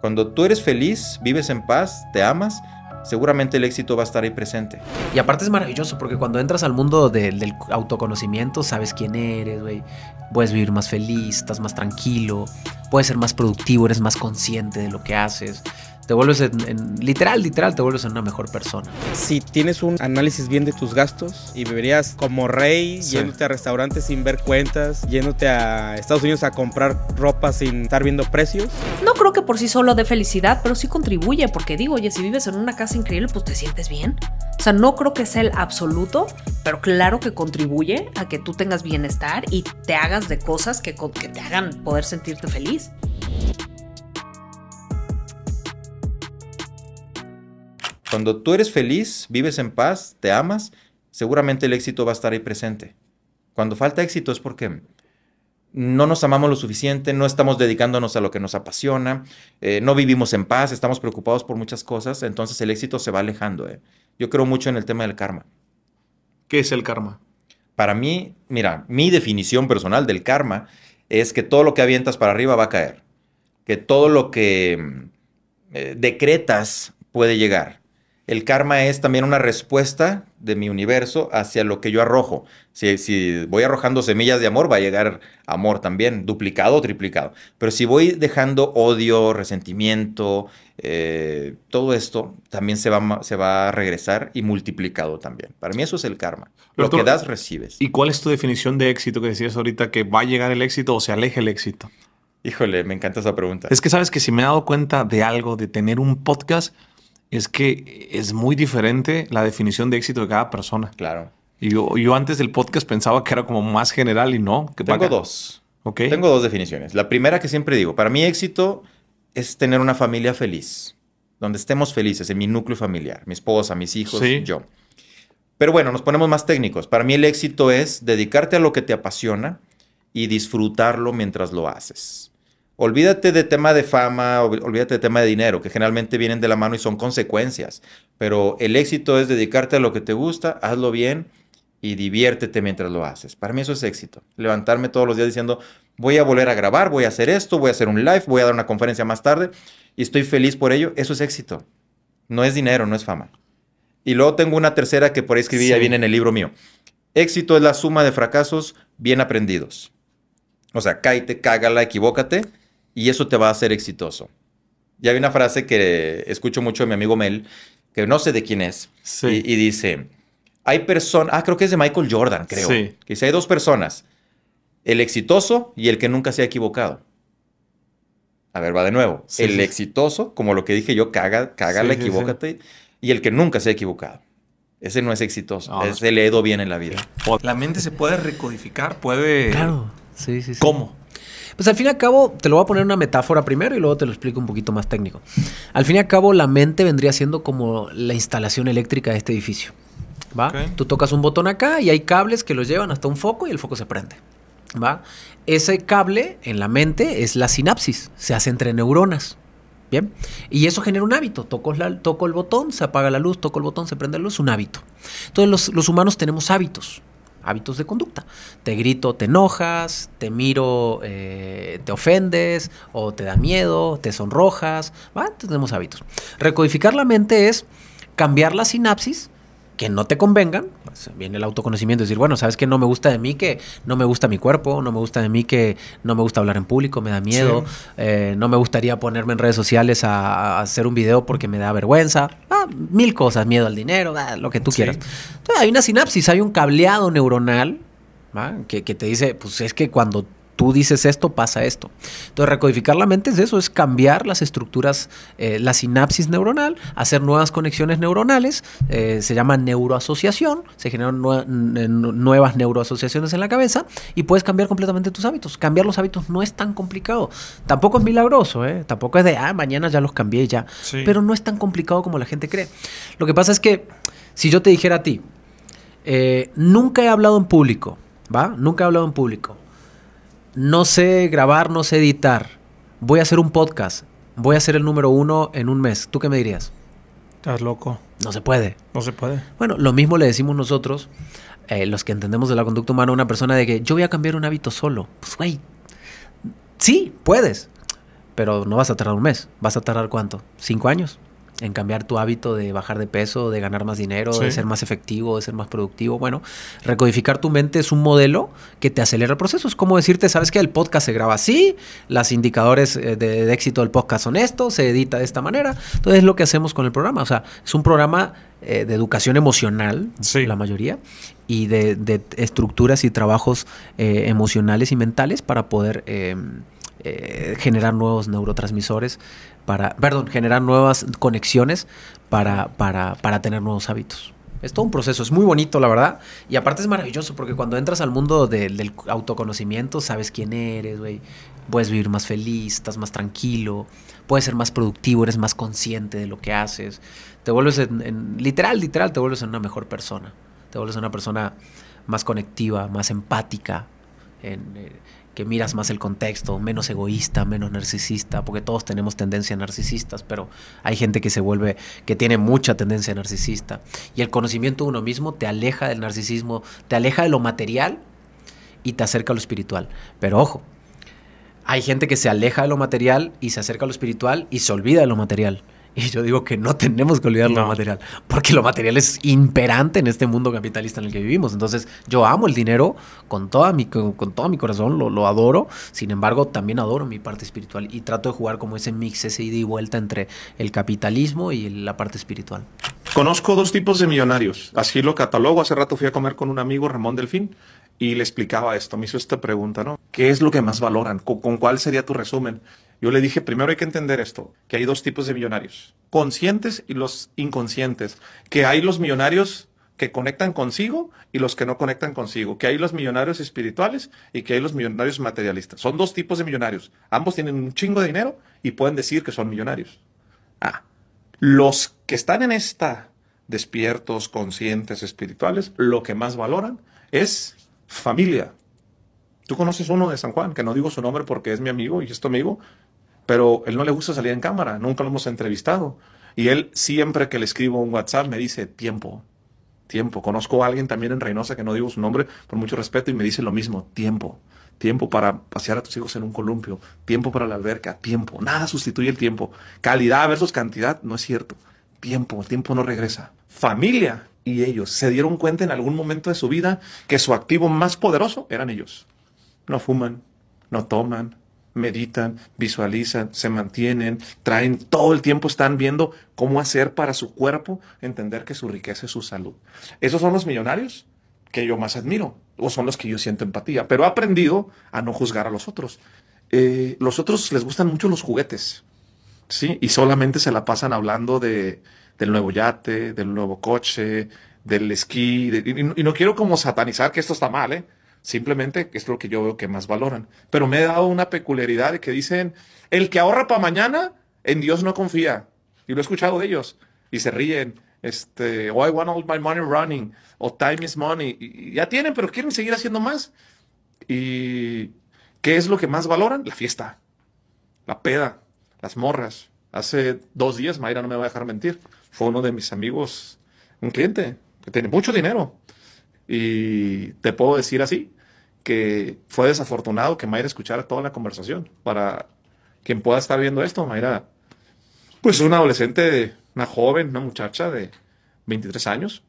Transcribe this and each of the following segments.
Cuando tú eres feliz, vives en paz, te amas, seguramente el éxito va a estar ahí presente. Y aparte es maravilloso porque cuando entras al mundo del autoconocimiento, sabes quién eres, güey. Puedes vivir más feliz, estás más tranquilo, puedes ser más productivo, eres más consciente de lo que haces te vuelves en, literal, literal, te vuelves en una mejor persona. Si tienes un análisis bien de tus gastos y vivirías como rey, yéndote a restaurantes sin ver cuentas, yéndote a Estados Unidos a comprar ropa sin estar viendo precios. No creo que por sí solo dé felicidad, pero sí contribuye, porque digo, oye, si vives en una casa increíble, pues te sientes bien. O sea, no creo que sea el absoluto, pero claro que contribuye a que tú tengas bienestar y te hagas de cosas que, que te hagan poder sentirte feliz. Cuando tú eres feliz, vives en paz, te amas, seguramente el éxito va a estar ahí presente. Cuando falta éxito es porque no nos amamos lo suficiente, no estamos dedicándonos a lo que nos apasiona, eh, no vivimos en paz, estamos preocupados por muchas cosas, entonces el éxito se va alejando. Eh. Yo creo mucho en el tema del karma. ¿Qué es el karma? Para mí, mira, mi definición personal del karma es que todo lo que avientas para arriba va a caer, que todo lo que mm, eh, decretas puede llegar. El karma es también una respuesta de mi universo hacia lo que yo arrojo. Si, voy arrojando semillas de amor, va a llegar amor también, duplicado o triplicado. Pero si voy dejando odio, resentimiento, eh, todo esto también se va, a regresar y multiplicado también. Para mí eso es el karma. lo que das, recibes. ¿Y cuál es tu definición de éxito que decías ahorita que va a llegar el éxito o se aleja el éxito? Híjole, me encanta esa pregunta. Es que sabes que si me he dado cuenta de algo, de tener un podcast, es que es muy diferente la definición de éxito de cada persona. Claro. Y yo, antes del podcast pensaba que era como más general y no. Que Tengo dos. Ok. Tengo dos definiciones. La primera que siempre digo, para mí éxito es tener una familia feliz, donde estemos felices, en mi núcleo familiar, mi esposa, mis hijos, yo. Pero bueno, nos ponemos más técnicos. Para mí el éxito es dedicarte a lo que te apasiona y disfrutarlo mientras lo haces. Olvídate de tema de fama, olvídate de tema de dinero, que generalmente vienen de la mano y son consecuencias. Pero el éxito es dedicarte a lo que te gusta, hazlo bien y diviértete mientras lo haces. Para mí eso es éxito. Levantarme todos los días diciendo, voy a volver a grabar, voy a hacer esto, voy a hacer un live, voy a dar una conferencia más tarde y estoy feliz por ello. Eso es éxito. No es dinero, no es fama. Y luego tengo una tercera que por ahí escribí, ya viene en el libro mío. Éxito es la suma de fracasos bien aprendidos. O sea, cáete, cágala, equivócate y eso te va a hacer exitoso. Ya hay una frase que escucho mucho de mi amigo Mel, que no sé de quién es, sí. y, dice, hay personas, ah, creo que es de Michael Jordan, creo, sí. que dice, hay dos personas, el exitoso y el que nunca se ha equivocado. A ver, va de nuevo. el exitoso, como lo que dije yo, caga, cágala, equivócate, y el que nunca se ha equivocado. Ese no es exitoso, ah. ese le he dado bien en la vida. La mente se puede recodificar, puede... Claro, sí, sí. ¿Cómo? Pues al fin y al cabo, te lo voy a poner una metáfora primero y luego te lo explico un poquito más técnico. Al fin y al cabo, la mente vendría siendo como la instalación eléctrica de este edificio. ¿va? Tú tocas un botón acá y hay cables que lo llevan hasta un foco y el foco se prende. ¿va? Ese cable en la mente es la sinapsis, se hace entre neuronas. Bien, y eso genera un hábito. Toco, el botón, se apaga la luz, toco el botón, se prende la luz, un hábito. Entonces los humanos tenemos hábitos hábitos de conducta. Te grito, te enojas, te miro, eh, te ofendes o te da miedo, te sonrojas. ¿va? Tenemos hábitos. Recodificar la mente es cambiar la sinapsis que no te convengan, pues, viene el autoconocimiento, decir, bueno, sabes que no me gusta de mí, que no me gusta mi cuerpo, no me gusta de mí, que no me gusta hablar en público, me da miedo, eh, no me gustaría ponerme en redes sociales a, hacer un video porque me da vergüenza, ah, mil cosas, miedo al dinero, ah, lo que tú quieras. Entonces, hay una sinapsis, hay un cableado neuronal que, que te dice, pues es que cuando tú dices esto, pasa esto. Entonces, recodificar la mente es eso, es cambiar las estructuras, eh, la sinapsis neuronal, hacer nuevas conexiones neuronales, eh, se llama neuroasociación, se generan nuevas neuroasociaciones en la cabeza y puedes cambiar completamente tus hábitos. Cambiar los hábitos no es tan complicado, tampoco es milagroso, ¿eh? tampoco es de, ah, mañana ya los cambié ya, pero no es tan complicado como la gente cree. Lo que pasa es que si yo te dijera a ti, eh, nunca he hablado en público, ¿va? Nunca he hablado en público no sé grabar, no sé editar, voy a hacer un podcast, voy a ser el número uno en un mes, ¿tú qué me dirías? Estás loco. No se puede. No se puede. Bueno, lo mismo le decimos nosotros, eh, los que entendemos de la conducta humana, a una persona de que yo voy a cambiar un hábito solo. Pues, güey, sí, puedes, pero no vas a tardar un mes. ¿Vas a tardar cuánto? ¿Cinco años? en cambiar tu hábito de bajar de peso, de ganar más dinero, de ser más efectivo, de ser más productivo. Bueno, recodificar tu mente es un modelo que te acelera el proceso. Es como decirte, sabes que el podcast se graba así, las indicadores eh, de, éxito del podcast son estos, se edita de esta manera. Entonces es lo que hacemos con el programa. O sea, es un programa eh, de educación emocional, la mayoría, y de, estructuras y trabajos eh, emocionales y mentales para poder... Em, eh, generar nuevos neurotransmisores, para, perdón, generar nuevas conexiones para, para, tener nuevos hábitos. Es todo un proceso, es muy bonito, la verdad. Y aparte es maravilloso porque cuando entras al mundo del autoconocimiento, sabes quién eres, güey. Puedes vivir más feliz, estás más tranquilo, puedes ser más productivo, eres más consciente de lo que haces. Te vuelves, en, literal, literal, te vuelves en una mejor persona. Te vuelves una persona más conectiva, más empática, en, eh, que miras más el contexto, menos egoísta, menos narcisista, porque todos tenemos tendencia a narcisistas, pero hay gente que se vuelve, que tiene mucha tendencia narcisista. Y el conocimiento de uno mismo te aleja del narcisismo, te aleja de lo material y te acerca a lo espiritual. Pero ojo, hay gente que se aleja de lo material y se acerca a lo espiritual y se olvida de lo material. Y yo digo que no tenemos que olvidar lo material, porque lo material es imperante en este mundo capitalista en el que vivimos. Entonces, yo amo el dinero con, toda mi, con, todo mi corazón, lo, lo, adoro. Sin embargo, también adoro mi parte espiritual y trato de jugar como ese mix, ese ida y vuelta entre el capitalismo y la parte espiritual. Conozco dos tipos de millonarios. Así lo catalogo. Hace rato fui a comer con un amigo, Ramón Delfín, y le explicaba esto. Me hizo esta pregunta, ¿no? ¿Qué es lo que más valoran? ¿Con, con cuál sería tu resumen? Yo le dije, primero hay que entender esto, que hay dos tipos de millonarios, conscientes y los inconscientes, que hay los millonarios que conectan consigo y los que no conectan consigo, que hay los millonarios espirituales y que hay los millonarios materialistas. Son dos tipos de millonarios. Ambos tienen un chingo de dinero y pueden decir que son millonarios. Ah, los que están en esta despiertos, conscientes, espirituales, lo que más valoran es familia. Tú conoces uno de San Juan, que no digo su nombre porque es mi amigo y es tu amigo, pero él no le gusta salir en cámara, nunca lo hemos entrevistado. Y él siempre que le escribo un WhatsApp me dice, tiempo, tiempo. Conozco a alguien también en Reynosa que no digo su nombre por mucho respeto y me dice lo mismo, tiempo. Tiempo para pasear a tus hijos en un columpio, tiempo para la alberca, tiempo. Nada sustituye el tiempo. Calidad versus cantidad, no es cierto. Tiempo, el tiempo no regresa. Familia y ellos se dieron cuenta en algún momento de su vida que su activo más poderoso eran ellos. No fuman, no toman, meditan, visualizan, se mantienen, traen, todo el tiempo están viendo cómo hacer para su cuerpo entender que su riqueza es su salud. Esos son los millonarios que yo más admiro, o son los que yo siento empatía, pero he aprendido a no juzgar a los otros. Eh, los otros les gustan mucho los juguetes, ¿sí? Y solamente se la pasan hablando de, del nuevo yate, del nuevo coche, del esquí, y, no quiero como satanizar que esto está mal, ¿eh? Simplemente es lo que yo veo que más valoran. Pero me he dado una peculiaridad de que dicen, el que ahorra para mañana, en Dios no confía. Y lo he escuchado de ellos. Y se ríen. Este, oh, I want all my money running. O time is money. ya tienen, pero quieren seguir haciendo más. ¿Y qué es lo que más valoran? La fiesta, la peda, las morras. Hace dos días, Mayra no me va a dejar mentir, fue uno de mis amigos, un cliente que tiene mucho dinero. Y te puedo decir así, que fue desafortunado que Mayra escuchara toda la conversación. Para quien pueda estar viendo esto, Mayra, pues es una adolescente, una joven, una muchacha de 23 años.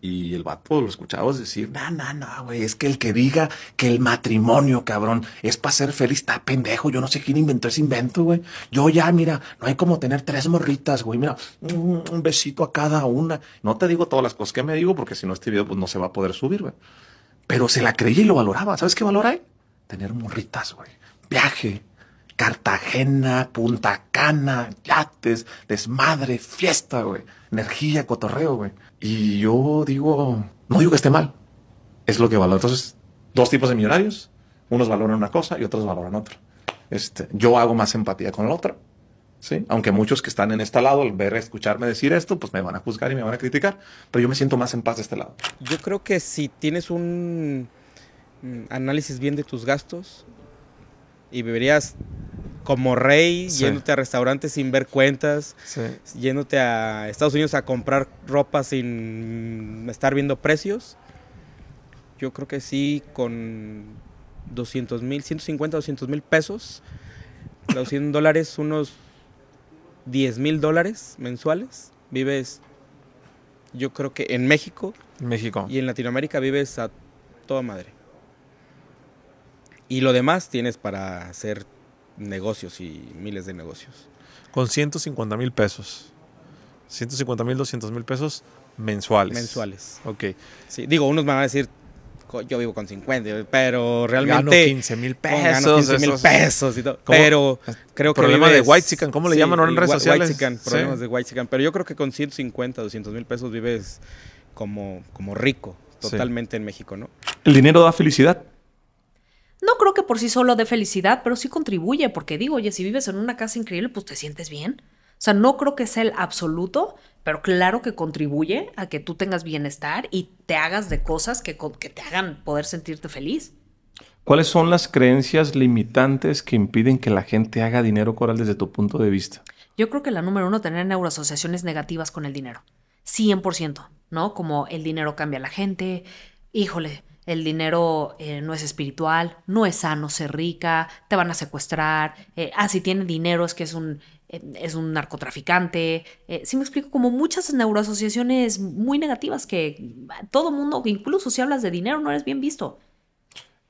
Y el vato lo escuchaba decir, no, no, no, güey, es que el que diga que el matrimonio, cabrón, es para ser feliz, está pendejo. Yo no sé quién inventó ese invento, güey. Yo ya, mira, no hay como tener tres morritas, güey. Mira, un besito a cada una. No te digo todas las cosas que me digo, porque si no este video pues, no se va a poder subir, güey. Pero se la creía y lo valoraba. ¿Sabes qué valora él? Tener morritas, güey. Viaje, Cartagena, Punta Cana, yates, desmadre, fiesta, güey. Energía, cotorreo, güey. Y yo digo, no digo que esté mal. Es lo que valora. Entonces, dos tipos de millonarios. Unos valoran una cosa y otros valoran otra. Este, yo hago más empatía con la otra ¿sí? Aunque muchos que están en este lado, al ver, escucharme decir esto, pues me van a juzgar y me van a criticar, pero yo me siento más en paz de este lado. Yo creo que si tienes un mm, análisis bien de tus gastos y beberías como rey, yéndote a restaurantes sin ver cuentas, yéndote a Estados Unidos a comprar ropa sin estar viendo precios, yo creo que sí, con 200 mil, 150, 200 mil pesos, 200 dólares, unos 10 mil dólares mensuales, vives, yo creo que en México. México. Y en Latinoamérica vives a toda madre. Y lo demás tienes para hacer negocios y miles de negocios. Con 150 mil pesos. 150 mil, 200 mil pesos mensuales. Mensuales. Ok. digo, unos me van a decir, yo vivo con 50, pero realmente... Gano 15 mil pesos. Gano 15 mil pesos y todo. Pero creo que... Problema de White Sican. ¿cómo le llaman ahora en redes sociales? problemas de White Pero yo creo que con 150, 200 mil pesos vives como, como rico, totalmente en México, ¿no? ¿El dinero da felicidad? No creo que por sí solo dé felicidad, pero sí contribuye, porque digo, oye, si vives en una casa increíble, pues te sientes bien. O sea, no creo que sea el absoluto, pero claro que contribuye a que tú tengas bienestar y te hagas de cosas que, que te hagan poder sentirte feliz. ¿Cuáles son las creencias limitantes que impiden que la gente haga dinero, Coral, desde tu punto de vista? Yo creo que la número uno, tener neuroasociaciones negativas con el dinero. 100%, ¿no? Como el dinero cambia a la gente, híjole, el dinero eh, no es espiritual, no es sano ser rica, te van a secuestrar, eh, ah, si tiene dinero es que es un eh, es un narcotraficante. Eh, si me explico, como muchas neuroasociaciones muy negativas que todo mundo, incluso si hablas de dinero, no eres bien visto.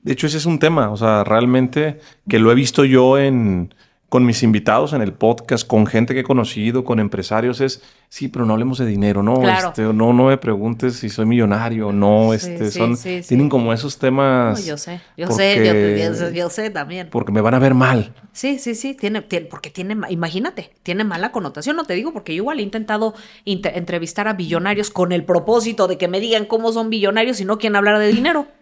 De hecho, ese es un tema, o sea, realmente que lo he visto yo en, con mis invitados en el podcast, con gente que he conocido, con empresarios, es, sí, pero no hablemos de dinero, no, este, no, no me preguntes si soy millonario, no, este, son, tienen como esos temas. yo sé, yo sé, yo, sé también. Porque me van a ver mal. Sí, sí, sí, tiene, porque tiene, imagínate, tiene mala connotación, no te digo, porque yo igual he intentado entrevistar a billonarios con el propósito de que me digan cómo son billonarios y no quieren hablar de dinero.